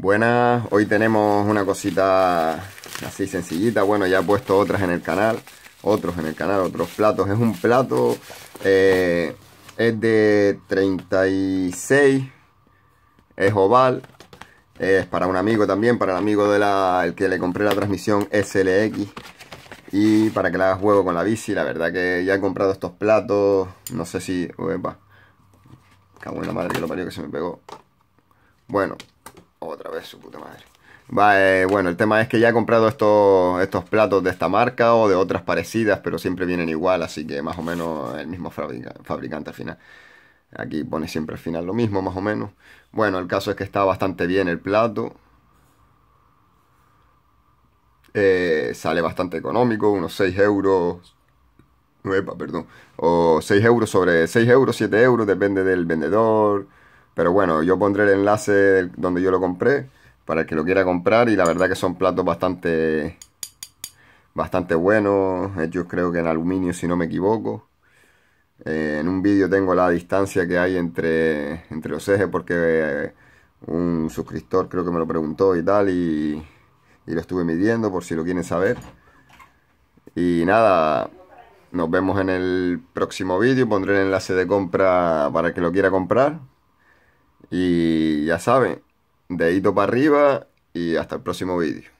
Buenas, hoy tenemos una cosita así sencillita, bueno ya he puesto otras en el canal, otros en el canal, otros platos, es un plato, eh, es de 36, es oval, es para un amigo también, para el amigo del que le compré la transmisión SLX y para que le haga juego con la bici, la verdad que ya he comprado estos platos, no sé si, uepa, cago en la madre que lo parió que se me pegó, bueno, otra vez su puta madre. Eh, bueno, el tema es que ya he comprado estos, estos platos de esta marca o de otras parecidas, pero siempre vienen igual, así que más o menos el mismo fabricante al final. Aquí pone siempre al final lo mismo, más o menos. Bueno, el caso es que está bastante bien el plato. Eh, sale bastante económico, unos 6 euros. Epa, perdón. O 6 euros sobre 6 euros, 7 euros, depende del vendedor pero bueno, yo pondré el enlace donde yo lo compré para el que lo quiera comprar y la verdad que son platos bastante bastante buenos, hechos creo que en aluminio si no me equivoco. Eh, en un vídeo tengo la distancia que hay entre, entre los ejes porque eh, un suscriptor creo que me lo preguntó y tal y, y lo estuve midiendo por si lo quieren saber. Y nada, nos vemos en el próximo vídeo, pondré el enlace de compra para el que lo quiera comprar. Y ya saben, dedito para arriba y hasta el próximo vídeo.